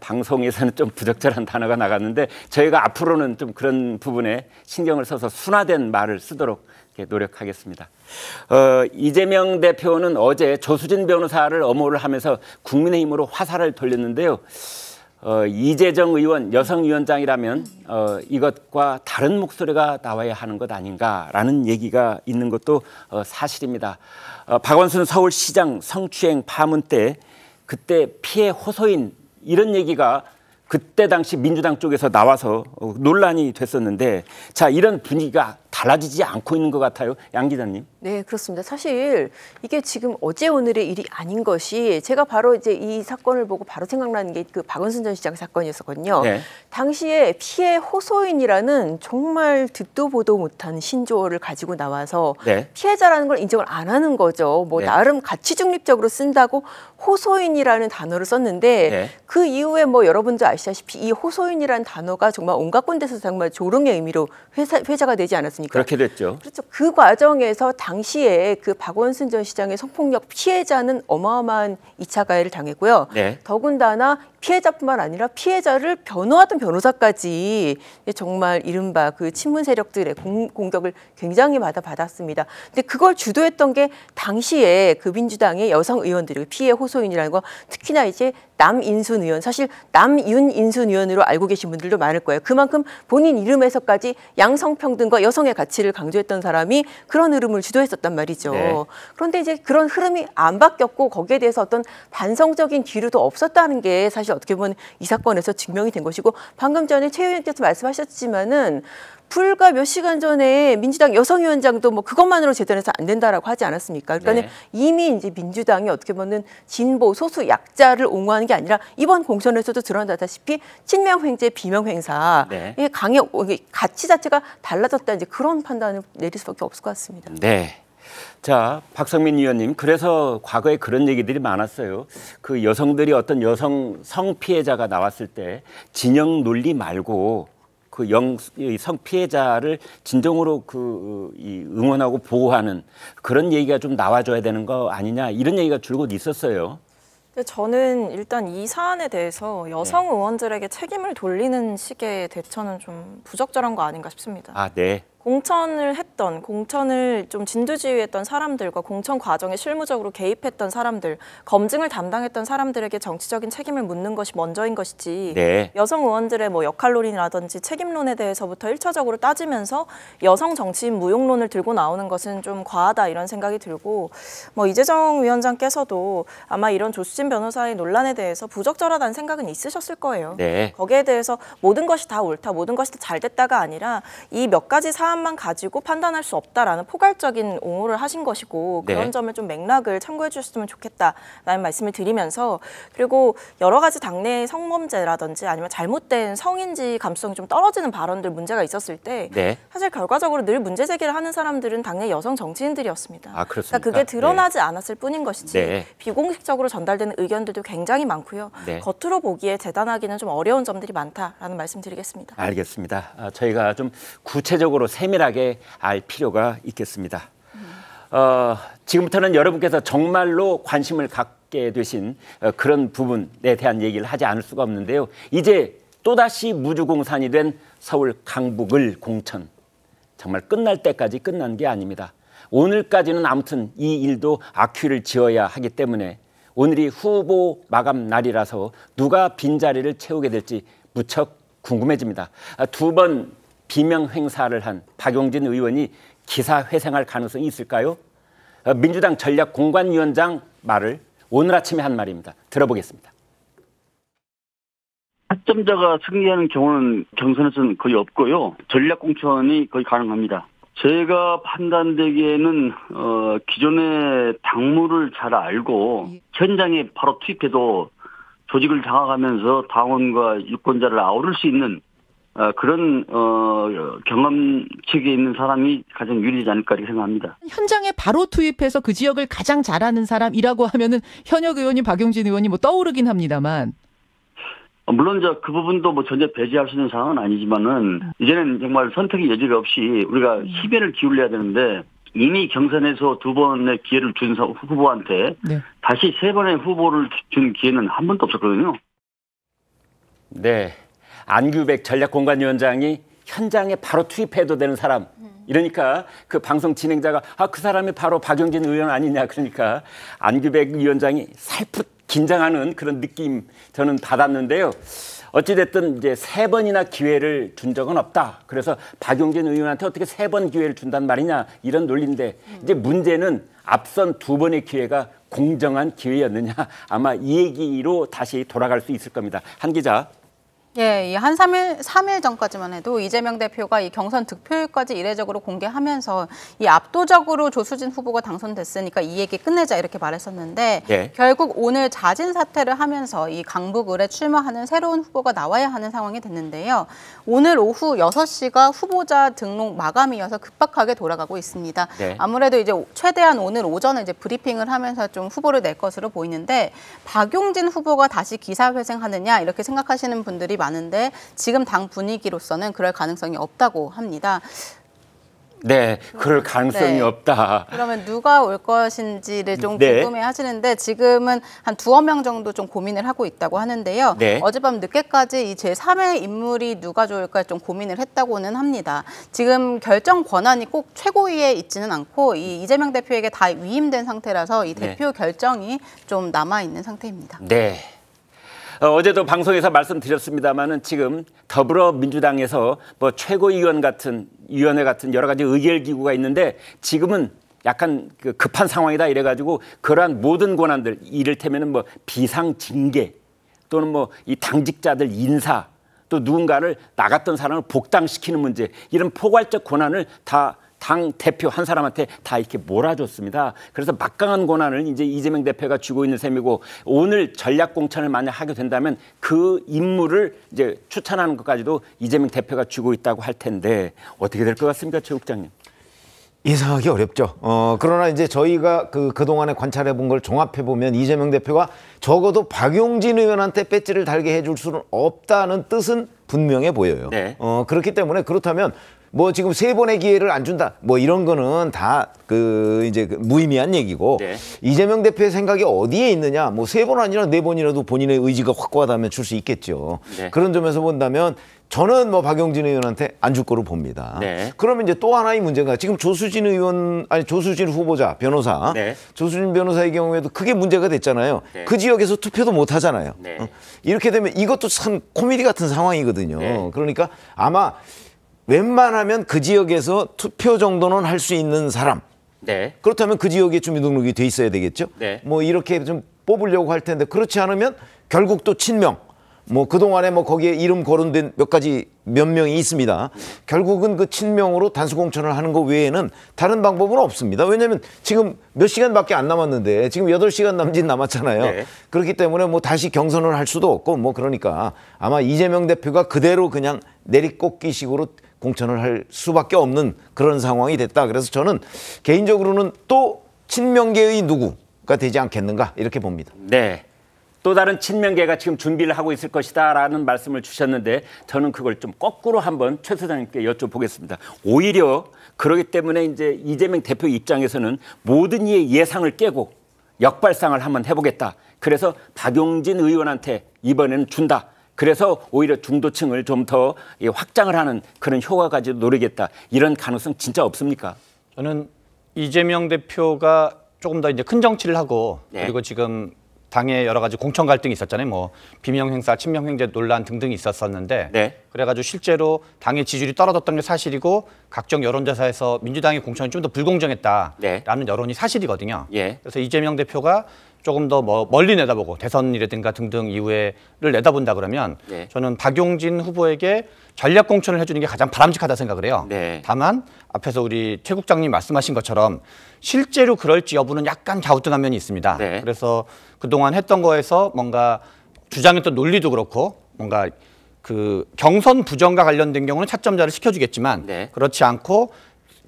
방송에서는 좀 부적절한 단어가 나갔는데 저희가 앞으로는 좀 그런 부분에 신경을 써서 순화된 말을 쓰도록 노력하겠습니다. 어, 이재명 대표는 어제 조수진 변호사를 엄호를 하면서 국민의힘으로 화살을 돌렸는데요. 어, 이재정 의원 여성위원장이라면 어, 이것과 다른 목소리가 나와야 하는 것 아닌가라는 얘기가 있는 것도 어, 사실입니다. 어, 박원순 서울시장 성추행 파문 때 그때 피해 호소인 이런 얘기가 그때 당시 민주당 쪽에서 나와서 어, 논란이 됐었는데 자 이런 분위기가 달라지지 않고 있는 것 같아요. 양 기자님. 네, 그렇습니다. 사실 이게 지금 어제 오늘의 일이 아닌 것이 제가 바로 이제 이 사건을 보고 바로 생각나는 게 그 박원순 전 시장 사건이었거든요. 었 네. 당시에 피해 호소인이라는 정말 듣도 보도 못한 신조어를 가지고 나와서 네. 피해자라는 걸 인정을 안 하는 거죠. 뭐 네. 나름 가치 중립적으로 쓴다고 호소인이라는 단어를 썼는데 네. 그 이후에 뭐 여러분도 아시다시피 이 호소인이라는 단어가 정말 온갖 군데서 정말 조롱의 의미로 회사, 회자가 되지 않았습니까? 않습니까? 그렇게 됐죠. 그렇죠. 그 과정에서 당시에 그 박원순 전 시장의 성폭력 피해자는 어마어마한 이차 가해를 당했고요. 네. 더군다나 피해자뿐만 아니라 피해자를 변호하던 변호사까지 정말 이른바 그 친문 세력들의 공, 공격을 굉장히 많아 받았습니다. 근데 그걸 주도했던 게 당시에 그 민주당의 여성 의원들이 피해 호소인이라는 거 특히나 이제 남인순 의원, 사실 남윤인순 의원으로 알고 계신 분들도 많을 거예요. 그만큼 본인 이름에서까지 양성평등과 여성의 가치를 강조했던 사람이 그런 흐름을 주도했었단 말이죠. 네. 그런데 이제 그런 흐름이 안 바뀌었고 거기에 대해서 어떤 반성적인 뒤로도 없었다는 게 사실 어떻게 보면 이 사건에서 증명이 된 것이고 방금 전에 최 의원께서 말씀하셨지만은 불과 몇 시간 전에 민주당 여성위원장도 뭐 그것만으로 재단해서 안 된다라고 하지 않았습니까? 그러니까 네. 이미 이제 민주당이 어떻게 보면 진보 소수 약자를 옹호하는 게 아니라 이번 공천에서도 드러나다시피 친명횡재 비명행사 네. 강의 어, 가치 자체가 달라졌다 이제 그런 판단을 내릴 수밖에 없을 것 같습니다. 네. 자, 박성민 의원님, 그래서 과거에 그런 얘기들이 많았어요. 그 여성들이 어떤 여성 성피해자가 나왔을 때 진영 논리 말고 그 영, 성 피해자를 진정으로 그, 이 응원하고 보호하는 그런 얘기가 좀 나와줘야 되는 거 아니냐 이런 얘기가 줄곧 있었어요. 저는 일단 이 사안에 대해서 여성 네. 의원들에게 책임을 돌리는 식의 대처는 좀 부적절한 거 아닌가 싶습니다. 아, 네. 공천을 했던 공천을 좀 진두지휘했던 사람들과 공천 과정에 실무적으로 개입했던 사람들 검증을 담당했던 사람들에게 정치적인 책임을 묻는 것이 먼저인 것이지 네. 여성 의원들의 뭐 역할론이라든지 책임론에 대해서부터 일차적으로 따지면서 여성 정치인 무용론을 들고 나오는 것은 좀 과하다 이런 생각이 들고 뭐 이재정 위원장께서도 아마 이런 조수진 변호사의 논란에 대해서 부적절하다는 생각은 있으셨을 거예요. 네. 거기에 대해서 모든 것이 다 옳다 모든 것이 다 잘됐다가 아니라 이 몇 가지 사안 사안만 가지고 판단할 수 없다라는 포괄적인 옹호를 하신 것이고 네. 그런 네. 점을 좀 맥락을 참고해 주셨으면 좋겠다라는 말씀을 드리면서 그리고 여러 가지 당내 성범죄라든지 아니면 잘못된 성인지 감성이 좀 떨어지는 발언들 문제가 있었을 때 네. 사실 결과적으로 늘 문제 제기를 하는 사람들은 당내 여성 정치인들이었습니다. 아, 그렇습니까? 그러니까 그게 드러나지 네. 않았을 뿐인 것이지 네. 비공식적으로 전달되는 의견들도 굉장히 많고요. 네. 겉으로 보기에 재단하기는 좀 어려운 점들이 많다라는 말씀드리겠습니다. 알겠습니다. 아, 저희가 좀 구체적으로 세 세밀하게 알 필요가 있겠습니다. 어, 지금부터는 여러분께서 정말로 관심을 갖게 되신 어, 그런 부분에 대한 얘기를 하지 않을 수가 없는데요. 이제 또다시 무주공산이 된 서울 강북을 공천. 정말 끝날 때까지 끝난 게 아닙니다. 오늘까지는 아무튼 이 일도 악귀를 지어야 하기 때문에 오늘이 후보 마감 날이라서 누가 빈자리를 채우게 될지 무척 궁금해집니다. 아, 두번 비명 행사를 한 박용진 의원이 기사 회생할 가능성이 있을까요? 어, 민주당 전략 공관위원장 말을 오늘 아침에 한 말입니다. 들어보겠습니다. 합점자가 승리하는 경우는 경선에서는 거의 없고요. 전략 공천이 거의 가능합니다. 제가 판단되기에는 어, 기존의 당무를 잘 알고 현장에 바로 투입해도 조직을 장악하면서 당원과 유권자를 아우를 수 있는 어, 그런 어, 경험측에 있는 사람이 가장 유리하지 않을까 이렇게 생각합니다. 현장에 바로 투입해서 그 지역을 가장 잘하는 사람이라고 하면은 현역 의원이 박용진 의원이 뭐 떠오르긴 합니다만. 어, 물론 저그 부분도 뭐 전혀 배제할 수 있는 상황은 아니지만은 네. 이제는 정말 선택의 여지가 없이 우리가 네. 희배를 기울여야 되는데 이미 경선에서 두 번의 기회를 준 후보한테 네. 다시 세 번의 후보를 준 기회는 한 번도 없었거든요. 네. 안규백 전략공관위원장이 현장에 바로 투입해도 되는 사람. 이러니까 그 방송 진행자가 아, 그 사람이 바로 박영진 의원 아니냐. 그러니까 안규백 위원장이 살풋 긴장하는 그런 느낌 저는 받았는데요. 어찌됐든 이제 세 번이나 기회를 준 적은 없다. 그래서 박용진 의원한테 어떻게 세 번 기회를 준단 말이냐 이런 논리인데 이제 문제는 앞선 두 번의 기회가 공정한 기회였느냐 아마 이 얘기로 다시 돌아갈 수 있을 겁니다. 한 기자. 예, 이한 3일, 3일 전까지만 해도 이재명 대표가 이 경선 득표율까지 이례적으로 공개하면서 이 압도적으로 조수진 후보가 당선됐으니까 이 얘기 끝내자 이렇게 말했었는데 예. 결국 오늘 자진 사퇴를 하면서 이 강북을에 출마하는 새로운 후보가 나와야 하는 상황이 됐는데요. 오늘 오후 6시가 후보자 등록 마감이어서 급박하게 돌아가고 있습니다. 예. 아무래도 이제 최대한 오늘 오전에 이제 브리핑을 하면서 좀 후보를 낼 것으로 보이는데 박용진 후보가 다시 기사회생하느냐 이렇게 생각하시는 분들이 많은데 지금 당 분위기로서는 그럴 가능성이 없다고 합니다. 네, 그럴 가능성이 네. 없다. 그러면 누가 올 것인지를 좀 네. 궁금해 하시는데 지금은 한 두어 명 정도 좀 고민을 하고 있다고 하는데요. 네. 어젯밤 늦게까지 이 제3의 인물이 누가 좋을까 좀 고민을 했다고는 합니다. 지금 결정 권한이 꼭 최고위에 있지는 않고 이 이재명 대표에게 다 위임된 상태라서 이 네. 대표 결정이 좀 남아 있는 상태입니다. 네. 어, 어제도 방송에서 말씀드렸습니다만은 지금 더불어민주당에서 뭐 최고위원 같은 위원회 같은 여러 가지 의결 기구가 있는데 지금은 약간 그 급한 상황이다 이래가지고 그러한 모든 권한들 이를테면은 뭐 비상징계 또는 뭐 이 당직자들 인사 또 누군가를 나갔던 사람을 복당시키는 문제 이런 포괄적 권한을 다당 대표 한 사람한테 다 이렇게 몰아줬습니다. 그래서 막강한 권한을 이제 이재명 대표가 쥐고 있는 셈이고 오늘 전략 공천을 만약 하게 된다면 그 임무를 이제 추천하는 것까지도 이재명 대표가 쥐고 있다고 할 텐데 어떻게 될 것 같습니까, 최 국장님? 예상하기 어렵죠. 어, 그러나 이제 저희가 그, 그동안에 관찰해 본 걸 종합해 보면 이재명 대표가 적어도 박용진 의원한테 배지를 달게 해줄 수는 없다는 뜻은 분명해 보여요. 네. 어, 그렇기 때문에 그렇다면 뭐 지금 세 번의 기회를 안 준다 뭐 이런 거는 다 그 이제 그 무의미한 얘기고 네. 이재명 대표의 생각이 어디에 있느냐 뭐 세 번 아니라 네 번이라도 본인의 의지가 확고하다면 줄 수 있겠죠 네. 그런 점에서 본다면 저는 뭐 박용진 의원한테 안 줄 거로 봅니다. 네. 그러면 이제 또 하나의 문제가 지금 조수진 의원 아니 조수진 후보자 변호사 네. 조수진 변호사의 경우에도 크게 문제가 됐잖아요. 네. 그 지역에서 투표도 못 하잖아요. 네. 어? 이렇게 되면 이것도 참 코미디 같은 상황이거든요. 네. 그러니까 아마 웬만하면 그 지역에서 투표 정도는 할 수 있는 사람. 네. 그렇다면 그 지역에 주민등록이 돼 있어야 되겠죠. 네. 뭐 이렇게 좀 뽑으려고 할 텐데 그렇지 않으면 결국 또 친명. 뭐 그동안에 뭐 거기에 이름 거론된 몇 가지 몇 명이 있습니다. 결국은 그 친명으로 단수공천을 하는 것 외에는 다른 방법은 없습니다. 왜냐하면 지금 몇 시간밖에 안 남았는데 지금 8 시간 남짓 남았잖아요. 네. 그렇기 때문에 뭐 다시 경선을 할 수도 없고 뭐 그러니까 아마 이재명 대표가 그대로 그냥 내리꽂기식으로 공천을 할 수밖에 없는 그런 상황이 됐다. 그래서 저는 개인적으로는 또 친명계의 누구가 되지 않겠는가 이렇게 봅니다. 네. 또 다른 친명계가 지금 준비를 하고 있을 것이다라는 말씀을 주셨는데 저는 그걸 좀 거꾸로 한번 최 소장님께 여쭤보겠습니다. 오히려 그러기 때문에 이제 이재명 대표 입장에서는 모든 이의 예상을 깨고 역발상을 한번 해보겠다. 그래서 박용진 의원한테 이번에는 준다. 그래서 오히려 중도층을 좀 더 확장을 하는 그런 효과까지도 노리겠다. 이런 가능성 진짜 없습니까? 저는 이재명 대표가 조금 더 이제 큰 정치를 하고 네. 그리고 지금 당의 여러 가지 공천 갈등이 있었잖아요. 뭐 비명 행사, 친명 행제 논란 등등이 있었었는데 네. 그래가지고 실제로 당의 지지율이 떨어졌던 게 사실이고 각종 여론조사에서 민주당의 공천이 좀 더 불공정했다라는 네. 여론이 사실이거든요. 예. 그래서 이재명 대표가 조금 더 뭐 멀리 내다보고 대선이라든가 등등 이후에를 내다본다 그러면 네. 저는 박용진 후보에게 전략 공천을 해주는 게 가장 바람직하다 생각을 해요. 네. 다만 앞에서 우리 최 국장님 말씀하신 것처럼 실제로 그럴지 여부는 약간 갸우뚱한 면이 있습니다. 네. 그래서 그동안 했던 거에서 뭔가 주장했던 논리도 그렇고 뭔가 그 경선 부정과 관련된 경우는 차점자를 시켜주겠지만 네. 그렇지 않고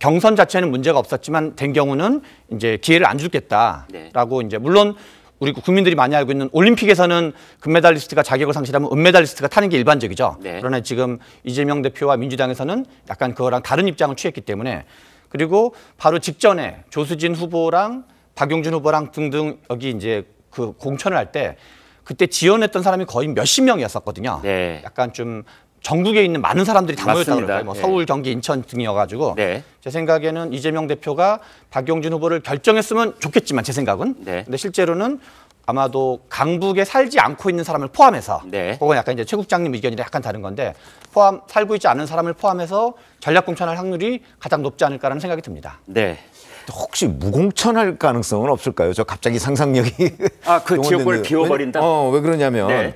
경선 자체는 문제가 없었지만 된 경우는 이제 기회를 안 주겠다라고 네. 이제 물론 우리 국민들이 많이 알고 있는 올림픽에서는 금메달리스트가 자격을 상실하면 은메달리스트가 타는 게 일반적이죠. 네. 그러나 지금 이재명 대표와 민주당에서는 약간 그거랑 다른 입장을 취했기 때문에 그리고 바로 직전에 조수진 후보랑 박용준 후보랑 등등 여기 이제 그 공천을 할 때 그때 지원했던 사람이 거의 몇십 명이었었거든요. 네. 약간 좀 전국에 있는 많은 사람들이 다 모였다 그럴뭐 서울, 예. 경기, 인천 등이어가지고 네. 제 생각에는 이재명 대표가 박용진 후보를 결정했으면 좋겠지만 제 생각은 네. 근데 실제로는 아마도 강북에 살지 않고 있는 사람을 포함해서 네. 그건 약간 이제 최 국장님 의견이 랑 약간 다른 건데 포함 살고 있지 않은 사람을 포함해서 전략 공천할 확률이 가장 높지 않을까라는 생각이 듭니다. 네. 혹시 무공천할 가능성은 없을까요? 저 갑자기 상상력이 아그 지역을를 비워버린다. 어왜 그러냐면. 네.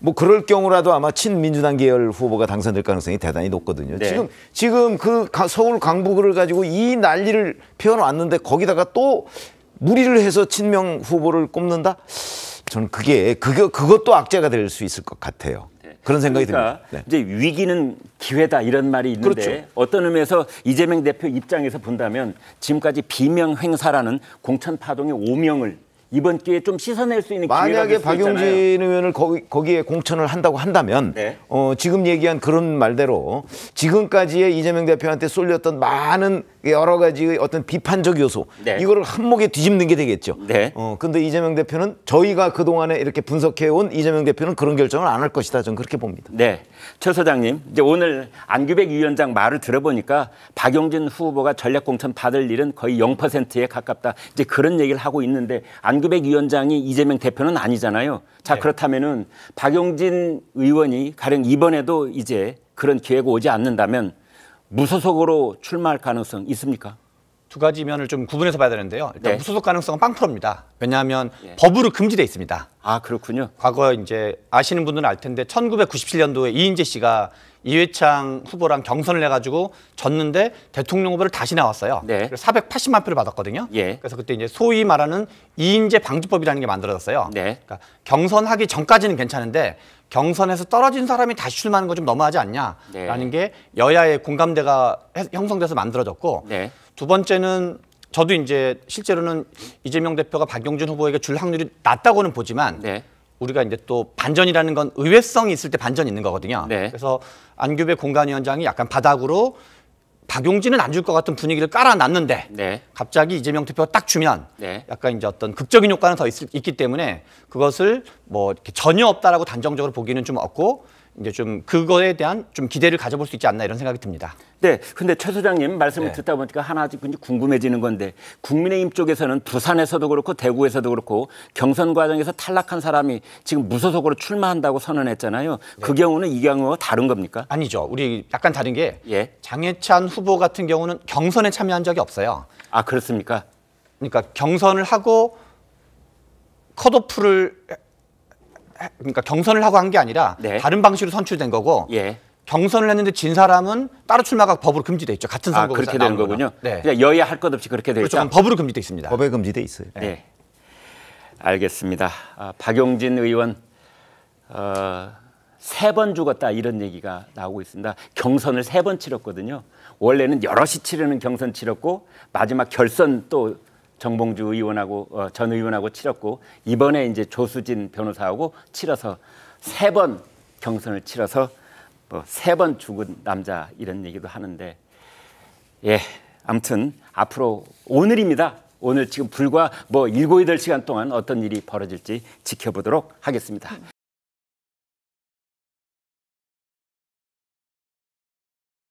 뭐 그럴 경우라도 아마 친민주당 계열 후보가 당선될 가능성이 대단히 높거든요. 네. 지금 지금 그 서울 강북을 가지고 이 난리를 피워놨는데 거기다가 또 무리를 해서 친명 후보를 꼽는다? 저는 그게 그게 그것도 악재가 될 수 있을 것 같아요. 네. 그런 생각이 그러니까 듭니다. 네. 이제 위기는 기회다 이런 말이 있는데 그렇죠. 어떤 의미에서 이재명 대표 입장에서 본다면 지금까지 비명 행사라는 공천 파동의 오명을 이번 기회에 좀 씻어낼 수 있는 만약에 박용진 의원을 거기, 에 공천을 한다고 한다면 네. 어, 지금 얘기한 그런 말대로 지금까지의 이재명 대표한테 쏠렸던 많은 여러 가지의 어떤 비판적 요소 네. 이거를 한몫에 뒤집는 게 되겠죠. 네. 어, 근데 이재명 대표는 저희가 그동안에 이렇게 분석해온 이재명 대표는 그런 결정을 안 할 것이다. 저는 그렇게 봅니다. 네. 최 소장님 이제 오늘 안규백 위원장 말을 들어보니까 박용진 후보가 전략공천 받을 일은 거의 0%에 가깝다. 이제 그런 얘기를 하고 있는데 안 반급액 위원장이 이재명 대표는 아니잖아요. 자 네. 그렇다면은 박용진 의원이 가령 이번에도 이제 그런 기회가 오지 않는다면 무소속으로 출마할 가능성 있습니까? 두 가지 면을 좀 구분해서 봐야 되는데요. 일단 네. 무소속 가능성은 빵프로입니다. 왜냐하면 네. 법으로 금지돼 있습니다. 아 그렇군요. 과거 이제 아시는 분들은 알 텐데 1997년도에 이인재 씨가 이회창 후보랑 경선을 해가지고 졌는데 대통령 후보를 다시 나왔어요. 네. 480만 표를 받았거든요. 예. 그래서 그때 이제 소위 말하는 2인제 방지법이라는 게 만들어졌어요. 네. 그러니까 경선하기 전까지는 괜찮은데 경선에서 떨어진 사람이 다시 출마하는 건 좀 너무하지 않냐라는 네. 게 여야의 공감대가 형성돼서 만들어졌고 네. 두 번째는 저도 이제 실제로는 이재명 대표가 박용진 후보에게 줄 확률이 낮다고는 보지만 네. 우리가 이제 또 반전이라는 건 의외성이 있을 때 반전이 있는 거거든요. 네. 그래서 안규배 공관위원장이 약간 바닥으로 박용진은 안 줄 것 같은 분위기를 깔아놨는데 네. 갑자기 이재명 대표가 딱 주면 네. 약간 이제 어떤 극적인 효과는 더 있, 있기 때문에 그것을 뭐 이렇게 전혀 없다라고 단정적으로 보기는 좀 없고 이제 좀 그거에 대한 좀 기대를 가져볼 수 있지 않나 이런 생각이 듭니다. 네, 근데 최 소장님 말씀을 네. 듣다 보니까 하나 궁금해지는 건데 국민의힘 쪽에서는 부산에서도 그렇고 대구에서도 그렇고 경선 과정에서 탈락한 사람이 지금 무소속으로 출마한다고 선언했잖아요. 네. 그 경우는 이 경우와 다른 겁니까? 아니죠. 우리 약간 다른 게 예. 장해찬 후보 같은 경우는 경선에 참여한 적이 없어요. 아 그렇습니까? 그러니까 경선을 하고 컷오프를 그러니까 경선을 하고 한 게 아니라 네. 다른 방식으로 선출된 거고 예. 경선을 했는데 진 사람은 따로 출마가 법으로 금지돼 있죠. 같은 선거 아, 그렇게 되는 거군요. 네. 그냥 여야 할 것 없이 그렇게 되죠. 그렇죠. 법으로 금지돼 있습니다. 법에 금지돼 있어요. 네. 네. 알겠습니다. 아, 박용진 의원 어, 세 번 죽었다 이런 얘기가 나오고 있습니다. 경선을 세 번 치렀거든요. 원래는 여럿이 치르는 경선 치렀고 마지막 결선 또 정봉주 의원하고 어, 전 의원하고 치렀고 이번에 이제 조수진 변호사하고 치러서 세 번 경선을 치러서 뭐 세 번 죽은 남자 이런 얘기도 하는데 예 아무튼 앞으로 오늘입니다 오늘 지금 불과 뭐 일곱 여덟 시간 동안 어떤 일이 벌어질지 지켜보도록 하겠습니다.